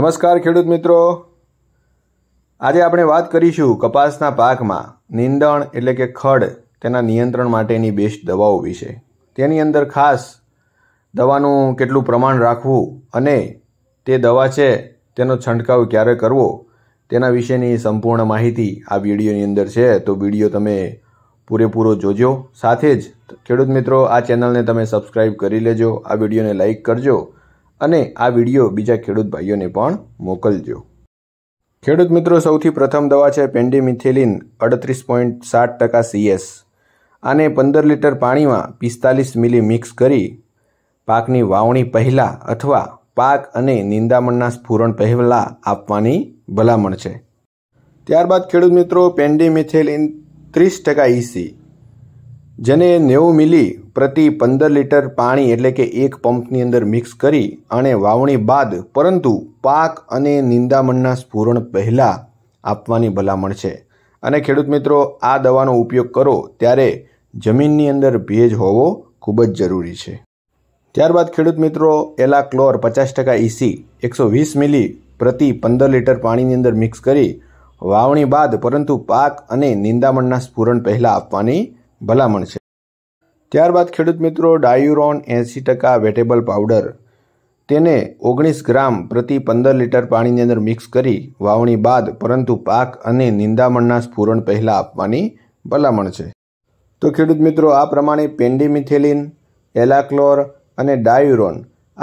નમસ્કાર ખેડૂત મિત્રો આજે આપણે વાત કરીશું કપાસના પાકમાં નીંદણ એટલે કે ખડ તેના નિયંત્રણ માટેની બેસ્ટ દવાઓ વિશે તેની અંદર ખાસ દવાનું કેટલું પ્રમાણ રાખવું અને તે દવા છે તેનો છંટકાવ ક્યારે કરવો તેના વિશેની સંપૂર્ણ માહિતી આ વિડીયોની અંદર છે તો વિડીયો તમે પૂરેપૂરો જોજો સાથે જ ખેડૂત મિત્રો આ ચેનલને તમે સબસ્ક્રાઈબ કરી લેજો આ વિડીયોને લાઇક કરજો અને આ વિડીયો બીજા ખેડૂત ભાઈઓને પણ મોકલજો ખેડૂત મિત્રો સૌથી પ્રથમ દવા છે પેન્ડીમિથેલિન અડત્રીસ પોઈન્ટ સાત ટકા સીએસ આને પંદર લીટર પાણીમાં પિસ્તાલીસ મિલી મિક્સ કરી પાકની વાવણી પહેલાં અથવા પાક અને નિંદામણના સ્ફુરણ પહેલાં આપવાની ભલામણ છે ત્યારબાદ ખેડૂત મિત્રો પેન્ડીમિથેલિન ત્રીસ ટકા ઈસી e જેને નેવું મિલી પ્રતિ પંદર લીટર પાણી એટલે કે એક પંપની અંદર મિક્સ કરી અને વાવણી બાદ પરંતુ પાક અને નિંદામણના સ્ફુરણ પહેલાં આપવાની ભલામણ છે અને ખેડૂત મિત્રો આ દવાનો ઉપયોગ કરો ત્યારે જમીનની અંદર ભેજ હોવો ખૂબ જ જરૂરી છે ત્યારબાદ ખેડૂત મિત્રો એલા ક્લોર પચાસ ટકા ઈસી e એકસો વીસ મિલી પ્રતિ પંદર લીટર પાણીની અંદર મિક્સ કરી વાવણી બાદ પરંતુ પાક અને નિંદામણના સ્ફુરણ પહેલાં આપવાની ભલામણ છે ત્યારબાદ ખેડૂત મિત્રો ડાયુરોન એંસી ટકા વેટેબલ પાવડર તેને ઓગણીસ ગ્રામ પ્રતિ પંદર લીટર પાણીની અંદર મિક્સ કરી વાવણી બાદ પરંતુ પાક અને નિંદામણના સ્ફુરણ પહેલાં આપવાની ભલામણ છે તો ખેડૂત મિત્રો આ પ્રમાણે પેન્ડીમિથેલિન એલાક્લોર અને ડાયુરોન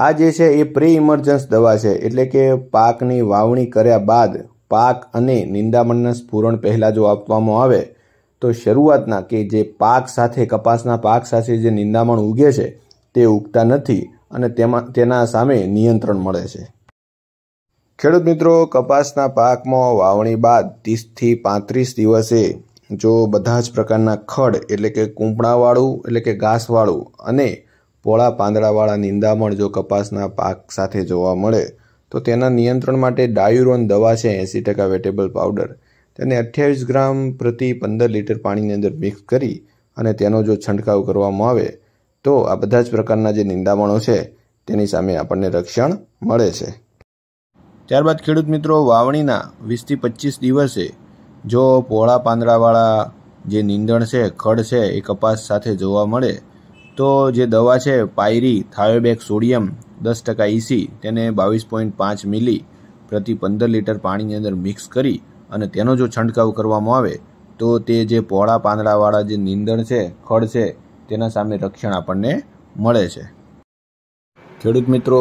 આ જે છે એ પ્રી ઇમરજન્સ દવા છે એટલે કે પાકની વાવણી કર્યા બાદ પાક અને નિંદામણના સ્ફુરણ પહેલાં જો આપવામાં આવે તો શરૂઆતના કે જે પાક સાથે કપાસના પાક સાથે જે નિંદામણ ઉગે છે તે ઉગતા નથી અને તેમાં તેના સામે નિયંત્રણ મળે છે ખેડૂત મિત્રો કપાસના પાકમાં વાવણી બાદ ત્રીસથી પાંત્રીસ દિવસે જો બધા જ પ્રકારના ખડ એટલે કે કૂંપણાવાળું એટલે કે ઘાસવાળું અને પોળા પાંદડાવાળા નિંદામણ જો કપાસના પાક સાથે જોવા મળે તો તેના નિયંત્રણ માટે ડાયુરોન દવા છે એંસી ટકા વેટેબલ પાવડર તેને અઠ્યાવીસ ગ્રામ પ્રતિ પંદર લીટર પાણીની અંદર મિક્સ કરી અને તેનો જો છંટકાવ કરવામાં આવે તો આ બધા જ પ્રકારના જે નિંદામણો છે તેની સામે આપણને રક્ષણ મળે છે ત્યારબાદ ખેડૂત મિત્રો વાવણીના વીસથી પચીસ દિવસે જો પોળા પાંદડાવાળા જે નીંદણ છે ખડ છે એ કપાસ સાથે જોવા મળે તો જે દવા છે પાયરી થાયોબેક સોડિયમ દસ ટકા ઈસી e તેને બાવીસ પોઈન્ટ પાંચ મિલી પ્રતિ પંદર લીટર પાણીની અંદર મિક્સ કરી અને તેનો જો છંટકાવ કરવામાં આવે તો તે જે પહોળા પાંદડાવાળા જે નીંદણ છે ખડ છે તેના સામે રક્ષણ આપણને મળે છે ખેડૂત મિત્રો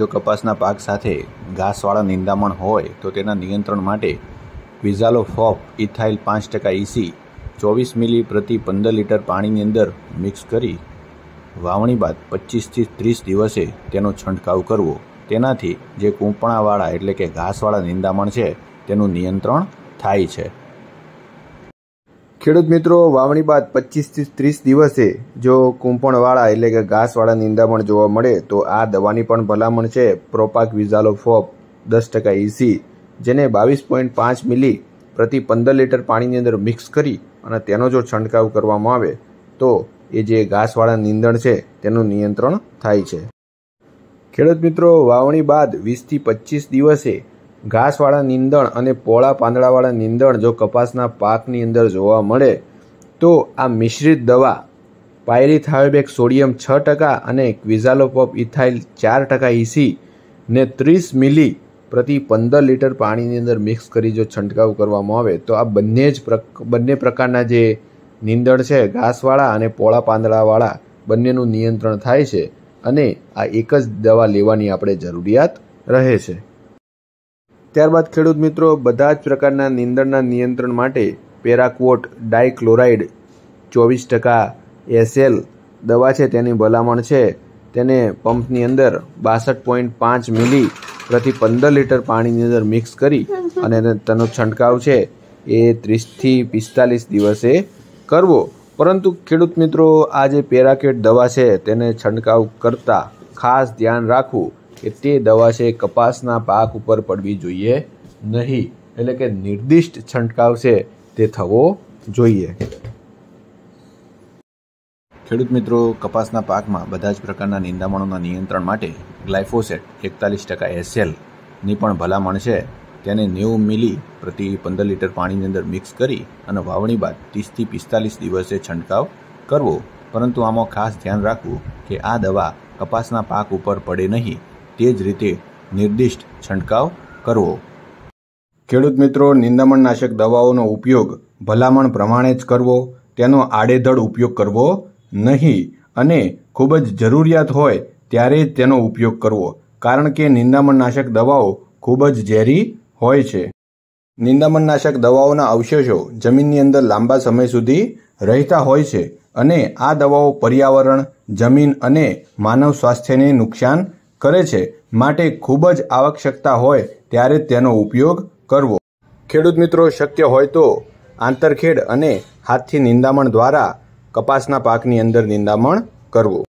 જો કપાસના પાક સાથે ઘાસવાળા નિંદામણ હોય તો તેના નિયંત્રણ માટે વિઝાલો ફોપ ઇથાઇલ પાંચ ટકા ઈસી e ચોવીસ મિલી પ્રતિ પંદર લીટર પાણીની અંદર મિક્સ કરી વાવણી બાદ પચીસથી ત્રીસ દિવસે તેનો છંટકાવ કરવો તેનાથી જે કૂંપણાવાળા એટલે કે ઘાસવાળા નિંદામણ છે તેનું નિયંત્રણ થાય છે ખેડૂત મિત્રો વાવણી બાદ પચીસથી ત્રીસ દિવસે જો કૂંપણવાળા એટલે કે ઘાસવાળા નિંદામણ જોવા મળે તો આ દવાની પણ ભલામણ છે પ્રોપાક વિઝાલો ફોપ દસ ટકા ઇસી e જેને બાવીસ પોઈન્ટ પાંચ મિલી પ્રતિ પંદર લીટર પાણીની અંદર મિક્સ કરી અને તેનો જો છંટકાવ કરવામાં આવે તો એ જે ઘાસવાળા નિંદણ છે તેનું નિયંત્રણ થાય છે ખેડૂત મિત્રો વાવણી બાદ વીસથી પચીસ દિવસે ઘાસવાળા નીંદણ અને પોળા પાંદડાવાળા નીંદણ જો કપાસના પાકની અંદર જોવા મળે તો આ મિશ્રિત દવા પાયરીથાયોબેક સોડિયમ છ ટકા અને ક્વિઝાલોપોપ ઇથાઇલ ચાર ટકા ઈસી ને ત્રીસ મિલી પ્રતિ પંદર લીટર પાણીની અંદર મિક્સ કરી જો છંટકાવ કરવામાં આવે તો આ બંને જ બંને પ્રકારના જે નીંદણ છે ઘાસવાળા અને પોળા પાંદડાવાળા બંનેનું નિયંત્રણ થાય છે અને આ એક જ દવા લેવાની આપણે જરૂરિયાત રહે છે ત્યારબાદ ખેડૂત મિત્રો બધા જ પ્રકારના નિંદણના નિયંત્રણ માટે પેરાક્વોટ ડાયક્લોરાઇડ ચોવીસ ટકા એસએલ દવા છે તેની ભલામણ છે તેને પંપની અંદર બાસઠ પોઈન્ટ પાંચ મિલી પ્રતિ પંદર લીટર પાણીની અંદર મિક્સ કરી અને તેનો છંટકાવ છે એ ત્રીસથી પિસ્તાલીસ દિવસે કરવો પરંતુ ખેડૂત મિત્રો આ જે પેરાકેટ દવા છે તેને છંટકાવ કરતાં ખાસ ધ્યાન રાખવું કે તે દવા છે કપાસના પાક ઉપર પડવી જોઈએ નહીં એટલે કે નિર્દિષ્ટ છંટકાવ છે તે થવો જોઈએ ખેડૂત મિત્રો કપાસના પાકમાં બધા જ પ્રકારના નિંદામણોના નિયંત્રણ માટે ગ્લાયફોસેટ એકતાલીસ ટકા એસએલની પણ ભલામણ છે તેને નેવું મિલી પ્રતિ પંદર લીટર પાણીની અંદર મિક્સ કરી અને વાવણી બાદ ત્રીસથી પિસ્તાલીસ દિવસે છંટકાવ કરવો પરંતુ આમાં ખાસ ધ્યાન રાખવું કે આ દવા કપાસના પાક ઉપર પડે નહીં તે જ રીતે નિર્દિષ્ટ છંટકાવ કરવો ખેડૂત મિત્રો નિંદામણનાશક દવાઓનો ઉપયોગ ભલામણ પ્રમાણે જ કરવો તેનો આડેધડ ઉપયોગ કરવો નહીં અને ખૂબ જ જરૂરિયાત હોય ત્યારે જ તેનો ઉપયોગ કરવો કારણ કે નિંદામણનાશક દવાઓ ખૂબ જ ઝેરી હોય છે નિંદામણનાશક દવાઓના અવશેષો જમીનની અંદર લાંબા સમય સુધી રહેતા હોય છે અને આ દવાઓ પર્યાવરણ જમીન અને માનવ સ્વાસ્થ્યને નુકસાન કરે છે માટે ખૂબ જ આવશ્યકતા હોય ત્યારે તેનો ઉપયોગ કરવો ખેડૂત મિત્રો શક્ય હોય તો આંતરખેડ અને હાથથી નિંદામણ દ્વારા કપાસના પાકની અંદર નિંદામણ કરવું